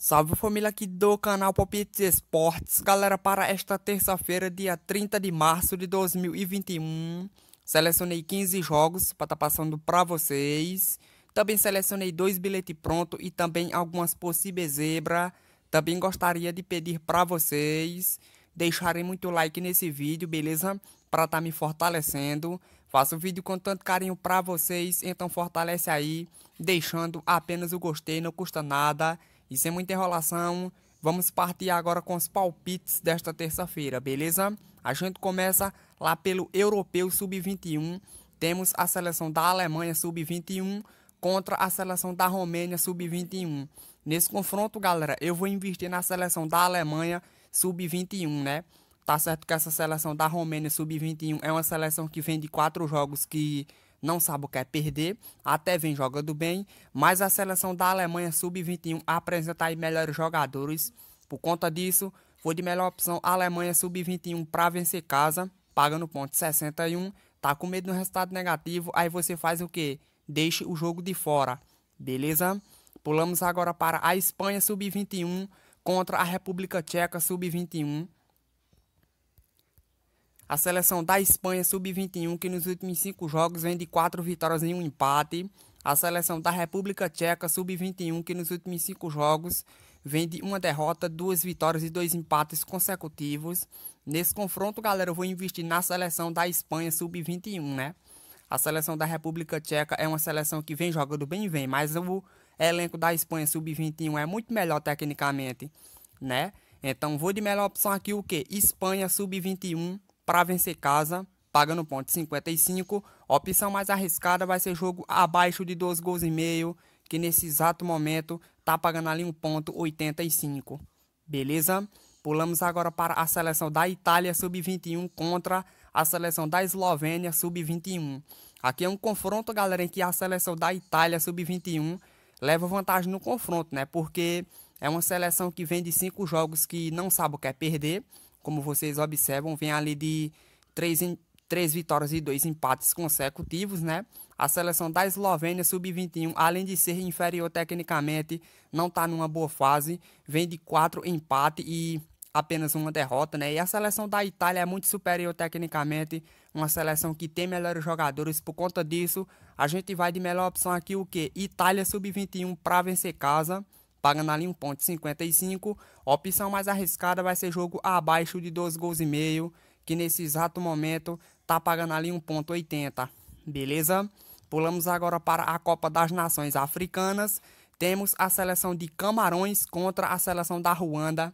Salve família aqui do canal Palpites Esportes. Galera, para esta terça-feira, dia 30 de março de 2021, selecionei 15 jogos para estar tá passando para vocês. Também selecionei dois bilhetes pronto e também algumas possíveis zebra. Também gostaria de pedir para vocês deixarem muito like nesse vídeo, beleza? Para estar tá me fortalecendo. Faço o vídeo com tanto carinho para vocês, então fortalece aí, deixando apenas o gostei, não custa nada. E sem muita enrolação, vamos partir agora com os palpites desta terça-feira, beleza? A gente começa lá pelo Europeu Sub-21. Temos a seleção da Alemanha Sub-21 contra a seleção da Romênia Sub-21. Nesse confronto, galera, eu vou investir na seleção da Alemanha Sub-21, né? Tá certo que essa seleção da Romênia Sub-21 é uma seleção que vem de quatro jogos que não sabe o que é perder, até vem jogando bem, mas a seleção da Alemanha sub-21 apresenta aí melhores jogadores. Por conta disso, foi de melhor opção a Alemanha sub-21 para vencer casa, pagando ponto 61. Tá com medo de um resultado negativo, aí você faz o que? Deixe o jogo de fora, beleza? Pulamos agora para a Espanha sub-21 contra a República Tcheca sub-21. A seleção da Espanha sub-21, que nos últimos cinco jogos vem de quatro vitórias e um empate. A seleção da República Tcheca sub-21, que nos últimos cinco jogos vem de uma derrota, duas vitórias e dois empates consecutivos. Nesse confronto, galera, eu vou investir na seleção da Espanha sub-21, né? A seleção da República Tcheca é uma seleção que vem jogando bem, vem, mas o elenco da Espanha sub-21 é muito melhor tecnicamente, né? Então vou de melhor opção aqui o que? Espanha sub-21 para vencer casa, paga no ponto 55. A opção mais arriscada vai ser jogo abaixo de 2 gols e meio, que nesse exato momento tá pagando ali 1.85. Beleza? Pulamos agora para a seleção da Itália sub-21 contra a seleção da Eslovênia sub-21. Aqui é um confronto, galera, em que a seleção da Itália sub-21 leva vantagem no confronto, né? Porque é uma seleção que vem de cinco jogos que não sabe o que é perder como vocês observam, vem ali de três, em, três vitórias e dois empates consecutivos, né? A seleção da Eslovênia sub-21, além de ser inferior tecnicamente, não está numa boa fase, vem de quatro empates e apenas uma derrota, né? E a seleção da Itália é muito superior tecnicamente, uma seleção que tem melhores jogadores. Por conta disso, a gente vai de melhor opção aqui o quê Itália sub-21 para vencer casa paga na linha 1.55. A opção mais arriscada vai ser jogo abaixo de 12 gols e meio, que nesse exato momento tá pagando ali 1.80. Beleza? Pulamos agora para a Copa das Nações Africanas. Temos a seleção de Camarões contra a seleção da Ruanda.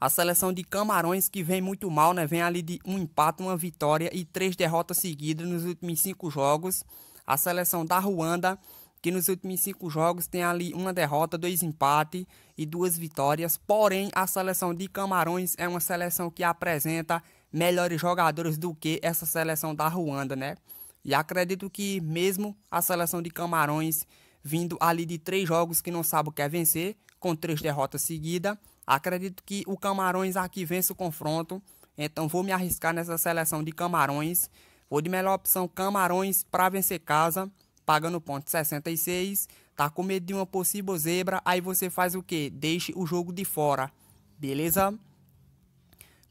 A seleção de Camarões que vem muito mal, né? Vem ali de um empate, uma vitória e três derrotas seguidas nos últimos cinco jogos. A seleção da Ruanda que nos últimos cinco jogos tem ali uma derrota, dois empates e duas vitórias. Porém, a seleção de Camarões é uma seleção que apresenta melhores jogadores do que essa seleção da Ruanda, né? E acredito que mesmo a seleção de Camarões vindo ali de três jogos que não sabe o que é vencer, com três derrotas seguidas, acredito que o Camarões aqui vence o confronto. Então vou me arriscar nessa seleção de Camarões. Vou de melhor opção Camarões para vencer casa paga no ponto 66, tá com medo de uma possível zebra, aí você faz o que? Deixe o jogo de fora, beleza?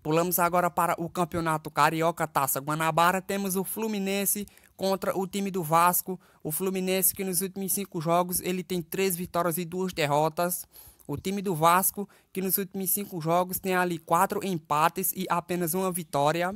Pulamos agora para o campeonato carioca Taça Guanabara. Temos o Fluminense contra o time do Vasco. O Fluminense que nos últimos cinco jogos ele tem três vitórias e duas derrotas. O time do Vasco que nos últimos cinco jogos tem ali quatro empates e apenas uma vitória.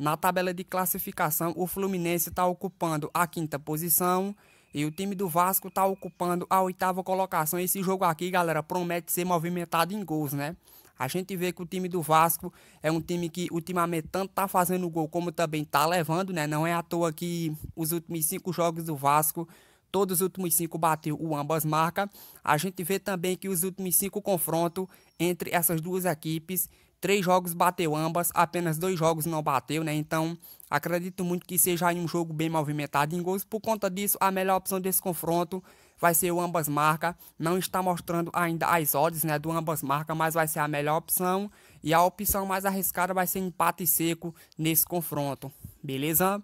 Na tabela de classificação, o Fluminense está ocupando a quinta posição e o time do Vasco está ocupando a oitava colocação. Esse jogo aqui, galera, promete ser movimentado em gols, né? A gente vê que o time do Vasco é um time que ultimamente tanto está fazendo gol como também está levando, né? Não é à toa que os últimos cinco jogos do Vasco, todos os últimos cinco bateu o ambas marcas. A gente vê também que os últimos cinco confrontos entre essas duas equipes Três jogos bateu ambas, apenas dois jogos não bateu, né? Então, acredito muito que seja um jogo bem movimentado em gols. Por conta disso, a melhor opção desse confronto vai ser o ambas marca. Não está mostrando ainda as odds, né, do ambas marca, mas vai ser a melhor opção. E a opção mais arriscada vai ser empate seco nesse confronto. Beleza?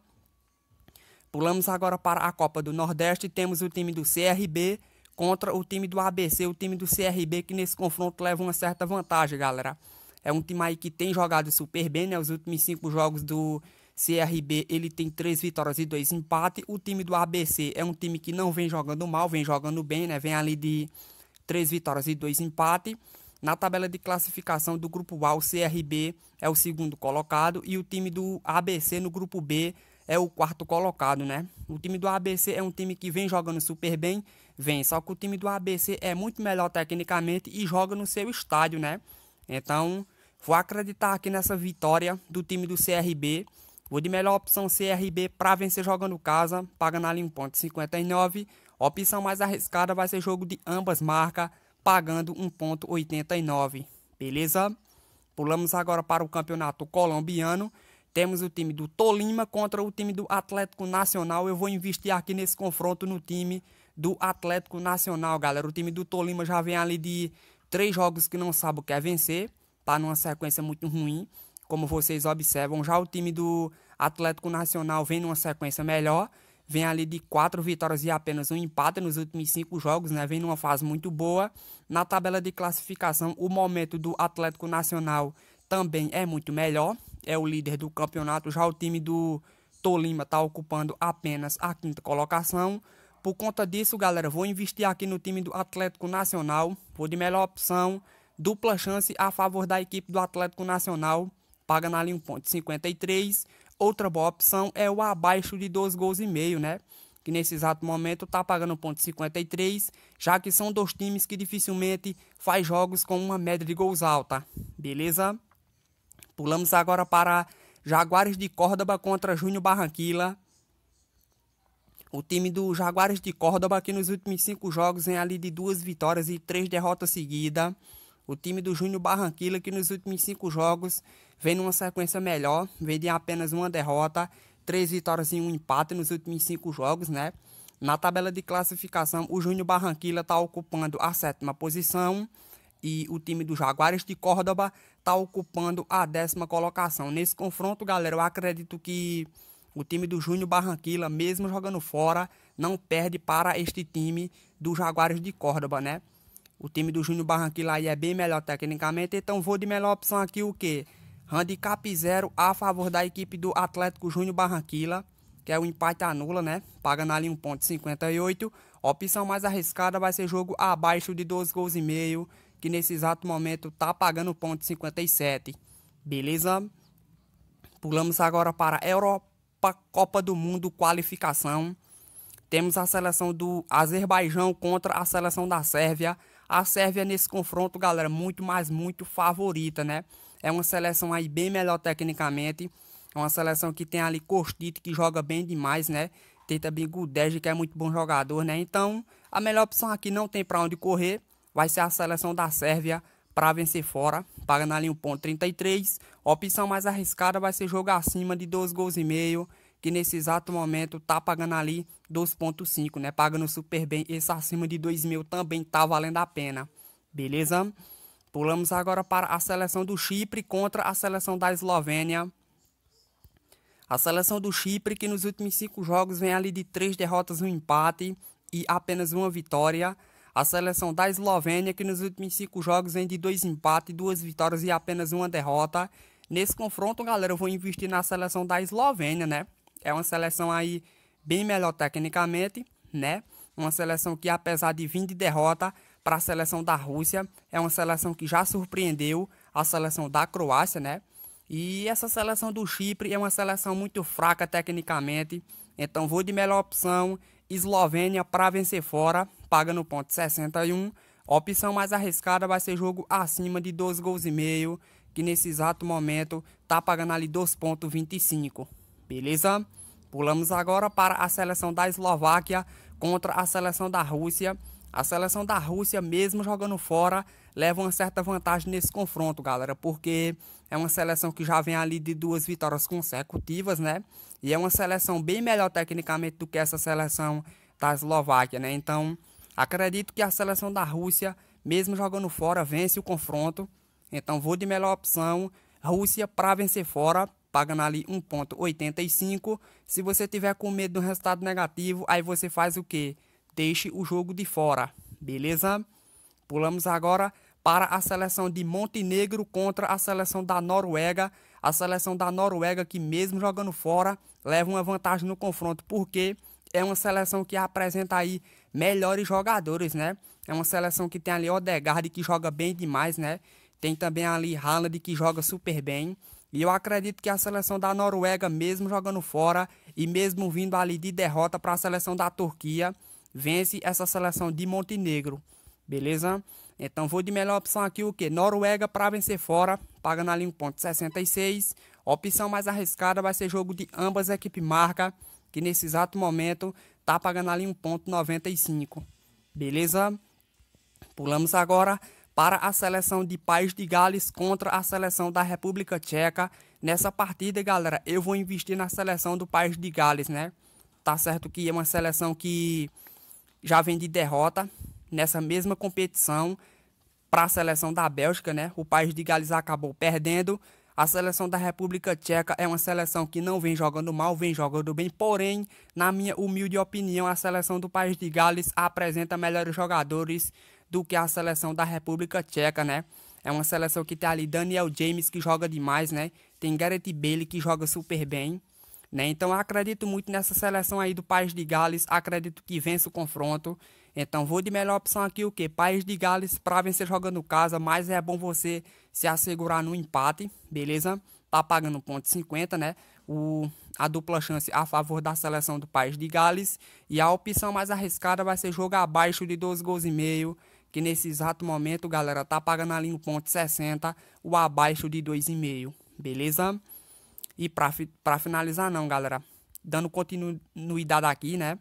Pulamos agora para a Copa do Nordeste. Temos o time do CRB contra o time do ABC, o time do CRB que nesse confronto leva uma certa vantagem, galera. É um time aí que tem jogado super bem, né? Os últimos cinco jogos do CRB, ele tem três vitórias e dois empates. O time do ABC é um time que não vem jogando mal, vem jogando bem, né? Vem ali de três vitórias e dois empates. Na tabela de classificação do grupo A, o CRB é o segundo colocado e o time do ABC no grupo B é o quarto colocado, né? O time do ABC é um time que vem jogando super bem, vem, só que o time do ABC é muito melhor tecnicamente e joga no seu estádio, né? Então, Vou acreditar aqui nessa vitória do time do CRB. Vou de melhor opção CRB para vencer jogando casa, pagando ali 1,59. Opção mais arriscada vai ser jogo de ambas marcas, pagando 1,89. Beleza? Pulamos agora para o campeonato colombiano. Temos o time do Tolima contra o time do Atlético Nacional. Eu vou investir aqui nesse confronto no time do Atlético Nacional, galera. O time do Tolima já vem ali de três jogos que não sabe o que é vencer está numa sequência muito ruim, como vocês observam. Já o time do Atlético Nacional vem numa sequência melhor, vem ali de quatro vitórias e apenas um empate nos últimos cinco jogos, né? Vem numa fase muito boa. Na tabela de classificação, o momento do Atlético Nacional também é muito melhor. É o líder do campeonato. Já o time do Tolima está ocupando apenas a quinta colocação. Por conta disso, galera, vou investir aqui no time do Atlético Nacional. Vou de melhor opção dupla chance a favor da equipe do Atlético Nacional, paga na linha 1.53. Outra boa opção é o abaixo de 2 gols e meio, né? Que nesse exato momento está pagando 1.53, já que são dois times que dificilmente faz jogos com uma média de gols alta. Beleza? Pulamos agora para Jaguares de Córdoba contra Júnior Barranquilla. O time do Jaguares de Córdoba, que nos últimos cinco jogos vem ali de duas vitórias e três derrotas seguidas, o time do Júnior Barranquilla, que nos últimos cinco jogos vem numa sequência melhor, vem de apenas uma derrota, três vitórias e um empate nos últimos cinco jogos, né? Na tabela de classificação, o Júnior Barranquilla está ocupando a sétima posição e o time do Jaguares de Córdoba está ocupando a décima colocação. Nesse confronto, galera, eu acredito que o time do Júnior Barranquilla, mesmo jogando fora, não perde para este time do Jaguares de Córdoba, né? O time do Júnior Barranquilla aí é bem melhor tecnicamente, então vou de melhor opção aqui o que? Handicap zero a favor da equipe do Atlético Júnior Barranquilla, que é o empate anula, né? Pagando ali 1.58. Opção mais arriscada vai ser jogo abaixo de 12 gols e meio, que nesse exato momento tá pagando 1.57. Beleza? Pulamos agora para a Europa Copa do Mundo qualificação. Temos a seleção do Azerbaijão contra a seleção da Sérvia a Sérvia nesse confronto, galera, muito, mas muito favorita, né? É uma seleção aí bem melhor tecnicamente. É uma seleção que tem ali Kostic, que joga bem demais, né? Tem também Gudej, que é muito bom jogador, né? Então, a melhor opção aqui não tem para onde correr. Vai ser a seleção da Sérvia para vencer fora, pagando ali 1.33. Opção mais arriscada vai ser jogar acima de 2 gols e meio que nesse exato momento tá pagando ali 2.5, né? Pagando super bem. Esse acima de 2 mil também tá valendo a pena, beleza? Pulamos agora para a seleção do Chipre contra a seleção da Eslovênia. A seleção do Chipre, que nos últimos cinco jogos vem ali de três derrotas, um empate e apenas uma vitória. A seleção da Eslovênia, que nos últimos cinco jogos vem de dois empates, duas vitórias e apenas uma derrota. Nesse confronto, galera, eu vou investir na seleção da Eslovênia, né? é uma seleção aí bem melhor tecnicamente, né? Uma seleção que, apesar de vir de derrota para a seleção da Rússia, é uma seleção que já surpreendeu a seleção da Croácia, né? E essa seleção do Chipre é uma seleção muito fraca tecnicamente, então vou de melhor opção Eslovênia para vencer fora, paga no ponto 61. A opção mais arriscada vai ser jogo acima de 12 gols e meio, que nesse exato momento tá pagando ali 2.25 beleza? Pulamos agora para a seleção da Eslováquia contra a seleção da Rússia. A seleção da Rússia, mesmo jogando fora, leva uma certa vantagem nesse confronto, galera, porque é uma seleção que já vem ali de duas vitórias consecutivas, né? E é uma seleção bem melhor tecnicamente do que essa seleção da Eslováquia, né? Então, acredito que a seleção da Rússia, mesmo jogando fora, vence o confronto. Então, vou de melhor opção, Rússia para vencer fora pagando ali 1.85. Se você tiver com medo do resultado negativo, aí você faz o que? Deixe o jogo de fora, beleza? Pulamos agora para a seleção de Montenegro contra a seleção da Noruega. A seleção da Noruega que mesmo jogando fora, leva uma vantagem no confronto, porque é uma seleção que apresenta aí melhores jogadores, né? É uma seleção que tem ali Odegaard que joga bem demais, né? Tem também ali Haaland que joga super bem. E eu acredito que a seleção da Noruega, mesmo jogando fora e mesmo vindo ali de derrota para a seleção da Turquia, vence essa seleção de Montenegro. Beleza? Então vou de melhor opção aqui o que? Noruega para vencer fora, pagando ali 1.66. Opção mais arriscada vai ser jogo de ambas equipes marca, que nesse exato momento tá pagando ali 1.95. Beleza? Pulamos agora para a seleção de País de Gales contra a seleção da República Tcheca. Nessa partida, galera, eu vou investir na seleção do País de Gales, né? Tá certo que é uma seleção que já vem de derrota nessa mesma competição para a seleção da Bélgica, né? O País de Gales acabou perdendo. A seleção da República Tcheca é uma seleção que não vem jogando mal, vem jogando bem. Porém, na minha humilde opinião, a seleção do País de Gales apresenta melhores jogadores do que a seleção da República Tcheca, né? É uma seleção que tem tá ali Daniel James, que joga demais, né? Tem Gareth Bale, que joga super bem, né? Então, acredito muito nessa seleção aí do País de Gales. Acredito que vença o confronto. Então, vou de melhor opção aqui o que? País de Gales para vencer jogando casa, mas é bom você se assegurar no empate, beleza? Tá pagando 50, né? O, a dupla chance a favor da seleção do País de Gales. E a opção mais arriscada vai ser jogo abaixo de 12 gols e meio que nesse exato momento, galera, tá pagando ali no ponto 60, o abaixo de 2,5, beleza? E pra, pra finalizar não, galera, dando continuidade aqui, né?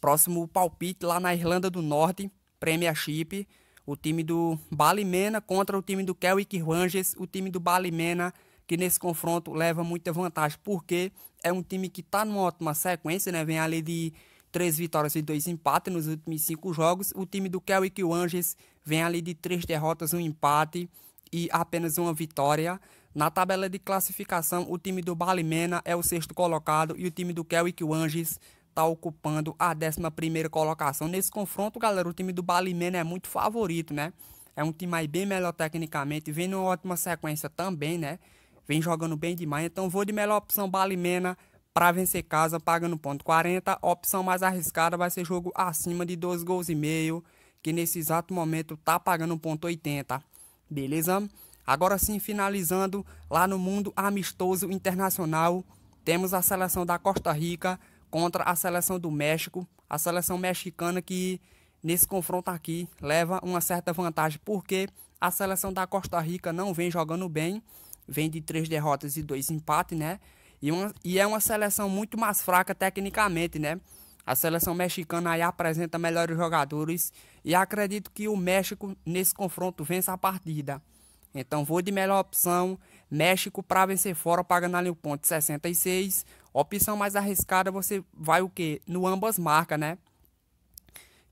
Próximo palpite lá na Irlanda do Norte, Premiership, o time do Balimena contra o time do Kelwick Rangers, o time do Balimena que nesse confronto leva muita vantagem, porque é um time que tá numa ótima sequência, né? Vem ali de três vitórias e dois empates nos últimos cinco jogos. O time do Kelwick Wanges vem ali de três derrotas, um empate e apenas uma vitória. Na tabela de classificação, o time do Balimena é o sexto colocado e o time do Kelwick Wanges está ocupando a décima primeira colocação. Nesse confronto, galera, o time do Balimena é muito favorito, né? É um time aí bem melhor tecnicamente, vem numa ótima sequência também, né? Vem jogando bem demais. Então vou de melhor opção Balimena. Para vencer casa, pagando ponto 40, a opção mais arriscada vai ser jogo acima de 12 gols e meio, que nesse exato momento tá pagando ponto 80. Beleza? Agora sim, finalizando, lá no mundo amistoso internacional, temos a seleção da Costa Rica contra a seleção do México, a seleção mexicana que nesse confronto aqui leva uma certa vantagem, porque a seleção da Costa Rica não vem jogando bem, vem de três derrotas e dois empates, né? E, uma, e é uma seleção muito mais fraca tecnicamente, né? A seleção mexicana aí apresenta melhores jogadores e acredito que o México nesse confronto vença a partida. Então vou de melhor opção, México para vencer fora pagando ali o ponto 66. Opção mais arriscada você vai o quê? No ambas marcas, né?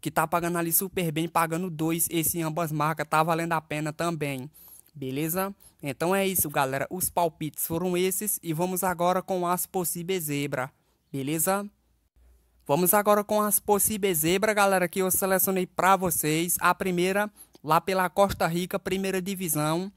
Que tá pagando ali super bem, pagando 2, esse ambas marcas tá valendo a pena também. Beleza? Então é isso, galera. Os palpites foram esses e vamos agora com as possíveis zebra, beleza? Vamos agora com as possíveis zebra, galera, que eu selecionei para vocês. A primeira, lá pela Costa Rica, primeira divisão.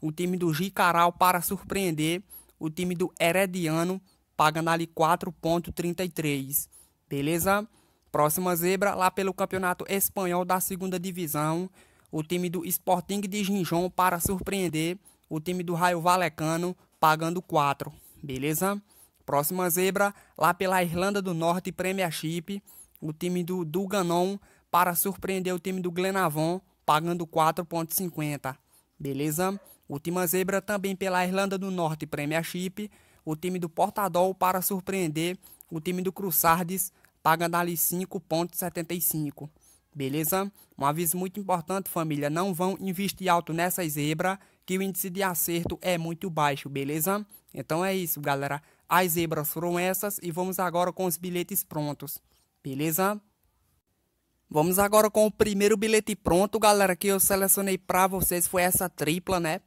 O time do Jicaral para surpreender. O time do Herediano pagando ali 4.33, beleza? Próxima zebra, lá pelo Campeonato Espanhol da segunda divisão. O time do Sporting de Gijón para surpreender o time do Raio Valecano pagando 4, beleza? Próxima zebra, lá pela Irlanda do Norte, Premiership, o time do Duganon para surpreender o time do Glenavon, pagando 4,50, beleza? Última zebra também pela Irlanda do Norte, Premiership, o time do Portadol para surpreender o time do Cruzardes, pagando ali 5,75, beleza? Um aviso muito importante, família, não vão investir alto nessa zebra, que o índice de acerto é muito baixo, beleza? Então é isso, galera. As zebras foram essas e vamos agora com os bilhetes prontos, beleza? Vamos agora com o primeiro bilhete pronto, galera, que eu selecionei para vocês foi essa tripla, né?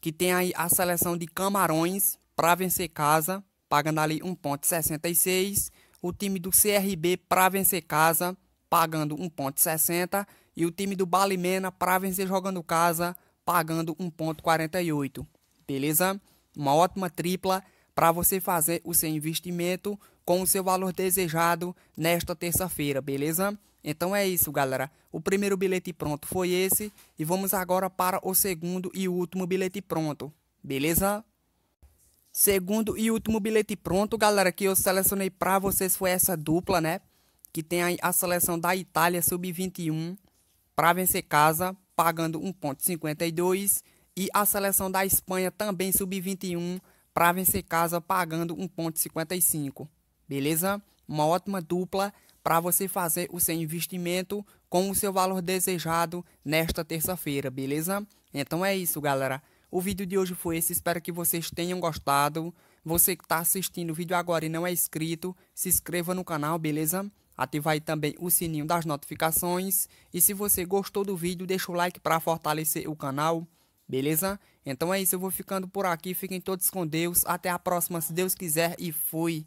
Que tem aí a seleção de Camarões para vencer casa, pagando ali 1.66, o time do CRB para vencer casa, pagando 1.60 e o time do Balimena para vencer jogando casa pagando 1,48. Beleza? Uma ótima tripla para você fazer o seu investimento com o seu valor desejado nesta terça-feira, beleza? Então é isso, galera. O primeiro bilhete pronto foi esse e vamos agora para o segundo e último bilhete pronto, beleza? Segundo e último bilhete pronto, galera, que eu selecionei para vocês foi essa dupla, né? Que tem a seleção da Itália sub-21 para vencer casa pagando 1,52 e a seleção da Espanha também sub-21 para vencer casa pagando 1,55. Beleza? Uma ótima dupla para você fazer o seu investimento com o seu valor desejado nesta terça-feira, beleza? Então é isso, galera. O vídeo de hoje foi esse, espero que vocês tenham gostado. Você que está assistindo o vídeo agora e não é inscrito, se inscreva no canal, beleza? aí também o sininho das notificações e se você gostou do vídeo, deixa o like para fortalecer o canal, beleza? Então é isso, eu vou ficando por aqui, fiquem todos com Deus, até a próxima se Deus quiser e fui!